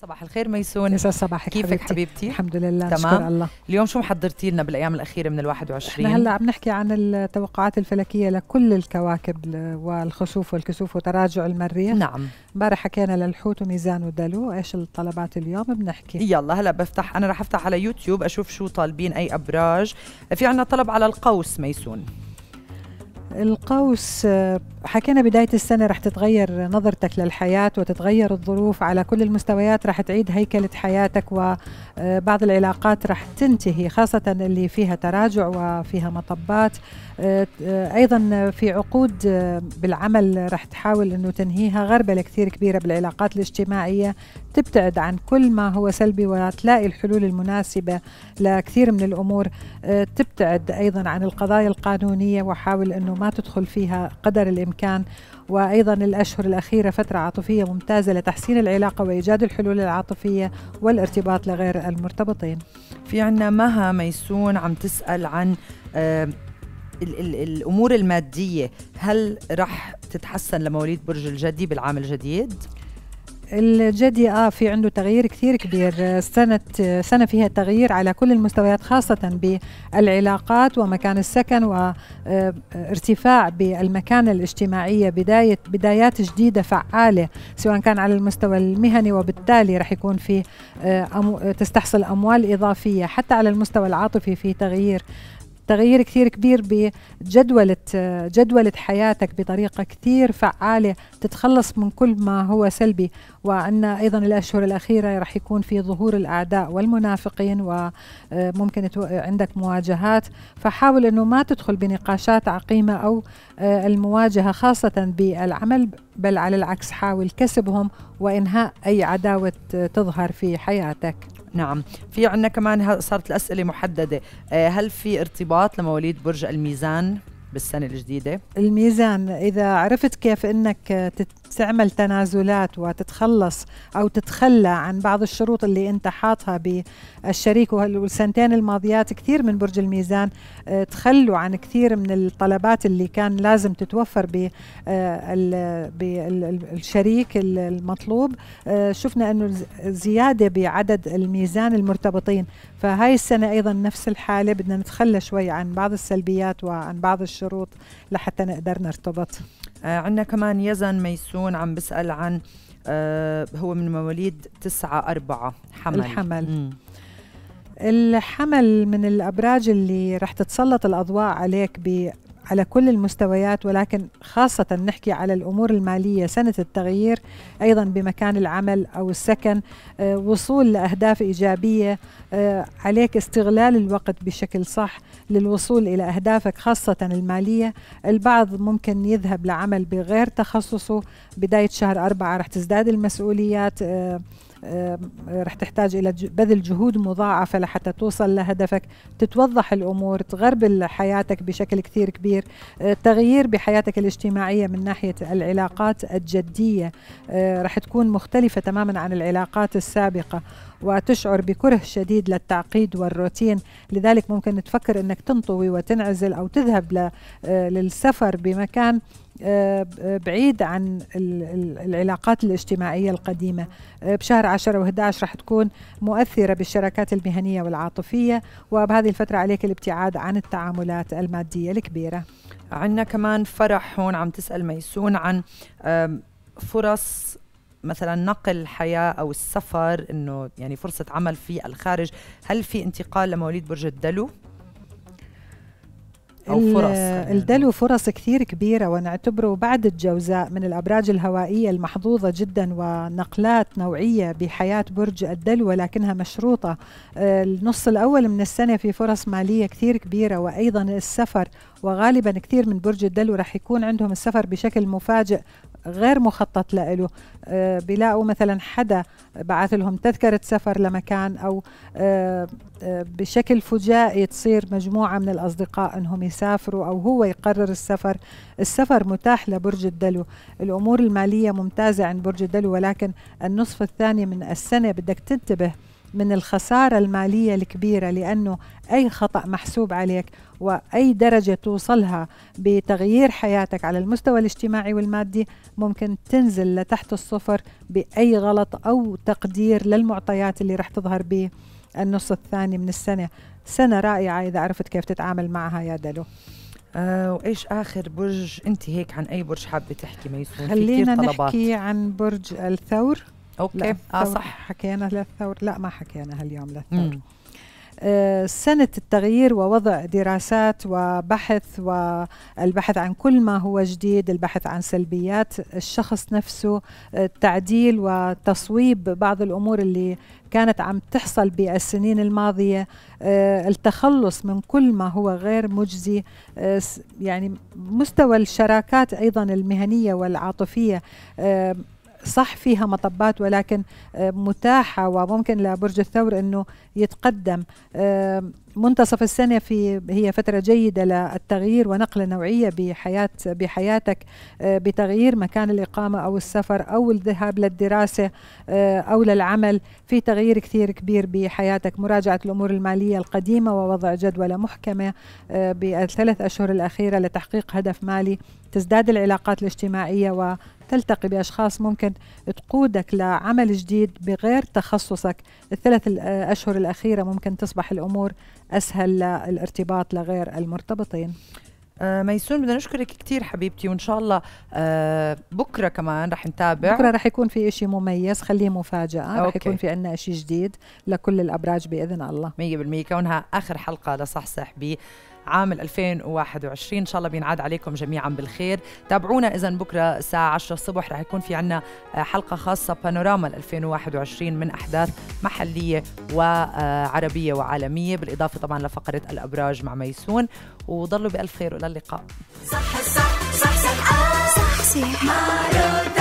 صباح الخير ميسون يسعد صباحك كيفك حبيبتي. حبيبتي الحمد لله تمام الله اليوم شو محضرتي لنا بالايام الاخيره من ال21 احنا هلا عم نحكي عن التوقعات الفلكيه لكل الكواكب والخسوف والكسوف وتراجع المريخ نعم امبارح حكينا للحوت وميزان ودلو ايش الطلبات اليوم بنحكي يلا هلا بفتح انا رح افتح على يوتيوب اشوف شو طالبين اي ابراج في عنا طلب على القوس ميسون القوس حكينا بداية السنة رح تتغير نظرتك للحياة وتتغير الظروف على كل المستويات رح تعيد هيكلة حياتك وبعض آه، العلاقات رح تنتهي خاصة اللي فيها تراجع وفيها مطبات آه، آه، أيضا في عقود بالعمل رح تحاول أنه تنهيها غربلة كثير كبيرة بالعلاقات الاجتماعية تبتعد عن كل ما هو سلبي وتلاقي الحلول المناسبة لكثير من الأمور تبتعد أيضا عن القضايا القانونية وحاول أنه ما تدخل فيها قدر الامكان وايضا الاشهر الاخيره فتره عاطفيه ممتازه لتحسين العلاقه وايجاد الحلول العاطفيه والارتباط لغير المرتبطين. في عندنا مها ميسون عم تسال عن الامور الماديه هل رح تتحسن لمواليد برج الجدي بالعام الجديد؟ الجدي اه في عنده تغيير كثير كبير آه، سنة آه، سنة فيها تغيير على كل المستويات خاصة بالعلاقات ومكان السكن وارتفاع آه، بالمكانة الاجتماعية بداية بدايات جديدة فعالة سواء كان على المستوى المهني وبالتالي رح يكون في تستحصل أموال إضافية حتى على المستوى العاطفي في تغيير تغيير كثير كبير بجدولة جدولة حياتك بطريقة كثير فعالة تتخلص من كل ما هو سلبي وأن أيضا الأشهر الأخيرة رح يكون في ظهور الأعداء والمنافقين وممكن عندك مواجهات فحاول أنه ما تدخل بنقاشات عقيمة أو المواجهة خاصة بالعمل بل على العكس حاول كسبهم وإنهاء أي عداوة تظهر في حياتك نعم في عندنا كمان صارت الأسئلة محددة آه، هل في ارتباط لمواليد برج الميزان بالسنة الجديدة؟ الميزان إذا عرفت كيف أنك تعمل تنازلات وتتخلص أو تتخلى عن بعض الشروط اللي أنت حاطها بالشريك والسنتين الماضيات كثير من برج الميزان آه، تخلوا عن كثير من الطلبات اللي كان لازم تتوفر بالشريك آه، المطلوب آه، شفنا أنه زيادة بعدد الميزان المرتبطين فهاي السنة أيضا نفس الحالة بدنا نتخلى شوي عن بعض السلبيات وعن بعض الشروط الشروط لحتى نقدر نرتبط آه عندنا كمان يزن ميسون عم بسأل عن آه هو من مواليد 9 4 حمل الحمل مم. الحمل من الابراج اللي رح تتسلط الاضواء عليك على كل المستويات ولكن خاصة نحكي على الأمور المالية سنة التغيير أيضا بمكان العمل أو السكن آه، وصول لأهداف إيجابية آه، عليك استغلال الوقت بشكل صح للوصول إلى أهدافك خاصة المالية البعض ممكن يذهب لعمل بغير تخصصه بداية شهر أربعة رح تزداد المسؤوليات آه، رح تحتاج إلى بذل جهود مضاعفة لحتى توصل لهدفك تتوضح الأمور تغربل حياتك بشكل كثير كبير آه، تغيير بحياتك الاجتماعية من ناحية العلاقات الجدية آه، رح تكون مختلفة تماما عن العلاقات السابقة وتشعر بكره شديد للتعقيد والروتين لذلك ممكن تفكر انك تنطوي وتنعزل او تذهب آه، للسفر بمكان آه، آه، بعيد عن العلاقات الاجتماعية القديمة بشهر 10 و11 رح تكون مؤثرة بالشراكات المهنية والعاطفية وبهذه الفترة عليك الابتعاد عن التعاملات المادية الكبيرة عندنا كمان فرح هون عم تسأل ميسون عن فرص مثلا نقل الحياة أو السفر إنه يعني فرصة عمل في الخارج هل في انتقال لمواليد برج الدلو؟ أو فرص يعني؟ الدلو فرص كثير كبيرة ونعتبره بعد الجوزاء من الأبراج الهوائية المحظوظة جدا ونقلات نوعية بحياة برج الدلو ولكنها مشروطة آه، النص الأول من السنة في فرص مالية كثير كبيرة وأيضا السفر وغالبا كثير من برج الدلو رح يكون عندهم السفر بشكل مفاجئ غير مخطط له آه، بيلاقوا مثلا حدا بعث لهم تذكرة سفر لمكان أو آه، آه، بشكل فجائي تصير مجموعة من الأصدقاء أنهم يسافروا أو هو يقرر السفر السفر متاح لبرج الدلو الأمور المالية ممتازة عند برج الدلو ولكن النصف الثاني من السنة بدك تنتبه من الخسارة المالية الكبيرة لأنه أي خطأ محسوب عليك وأي درجة توصلها بتغيير حياتك على المستوى الاجتماعي والمادي ممكن تنزل لتحت الصفر بأي غلط أو تقدير للمعطيات اللي رح تظهر به النص الثاني من السنة سنة رائعة إذا عرفت كيف تتعامل معها يا دلو آه وايش اخر برج انت هيك عن اي برج حابه تحكي ميسون خلينا نحكي عن برج الثور اوكي اه صح حكينا للثور لا ما حكينا هاليوم للثور آه سنة التغيير ووضع دراسات وبحث والبحث عن كل ما هو جديد البحث عن سلبيات الشخص نفسه آه، التعديل وتصويب بعض الأمور اللي كانت عم تحصل بالسنين الماضية آه التخلص من كل ما هو غير مجزي آه يعني مستوى الشراكات أيضا المهنية والعاطفية آه، صح فيها مطبات ولكن آه، متاحة وممكن لبرج الثور أنه يتقدم آه، منتصف السنة في هي فترة جيدة للتغيير ونقلة نوعية بحياة بحياتك آه، بتغيير مكان الإقامة أو السفر أو الذهاب للدراسة أو للعمل في تغيير كثير كبير بحياتك مراجعة الأمور المالية القديمة ووضع جدولة محكمة بالثلاث أشهر الأخيرة لتحقيق هدف مالي تزداد العلاقات الاجتماعية و تلتقي بأشخاص ممكن تقودك لعمل جديد بغير تخصصك الثلاث الأشهر آه، الأخيرة ممكن تصبح الأمور أسهل للارتباط لغير المرتبطين آه، ميسون بدنا نشكرك كثير حبيبتي وان شاء الله آه، بكره كمان رح نتابع بكره رح يكون في شيء مميز خليه مفاجاه أوكي. رح يكون في عندنا شيء جديد لكل الابراج باذن الله 100% كونها اخر حلقه لصحصح ب عام 2021 ان شاء الله بينعاد عليكم جميعا بالخير تابعونا اذا بكره الساعه 10 الصبح رح يكون في عنا حلقه خاصه بانوراما 2021 من احداث محليه وعربيه وعالميه بالاضافه طبعا لفقره الابراج مع ميسون وضلوا بالف خير والى اللقاء صح صح صح صح صح صح, صح, صح, صح, صح,